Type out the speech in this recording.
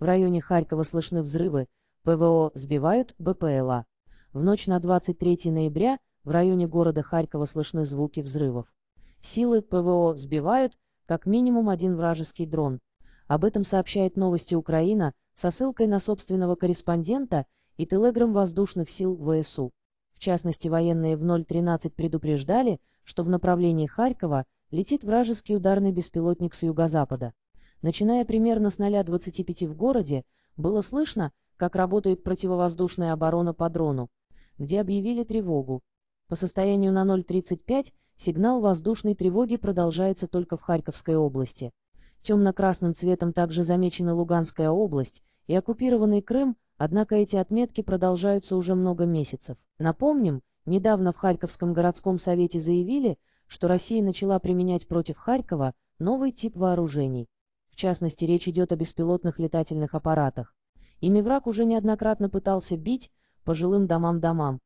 В районе Харькова слышны взрывы, ПВО сбивают БПЛА. В ночь на 23 ноября в районе города Харькова слышны звуки взрывов. Силы ПВО сбивают как минимум один вражеский дрон. Об этом сообщает новости Украина со ссылкой на собственного корреспондента и телеграм воздушных сил ВСУ. В частности, военные в 0.13 предупреждали, что в направлении Харькова летит вражеский ударный беспилотник с юго-запада. Начиная примерно с 0,25 в городе, было слышно, как работает противовоздушная оборона по дрону, где объявили тревогу. По состоянию на 0.35 сигнал воздушной тревоги продолжается только в Харьковской области. Темно-красным цветом также замечена Луганская область и оккупированный Крым, однако эти отметки продолжаются уже много месяцев. Напомним, недавно в Харьковском городском совете заявили, что Россия начала применять против Харькова новый тип вооружений частности речь идет о беспилотных летательных аппаратах. Ими враг уже неоднократно пытался бить по жилым домам-домам,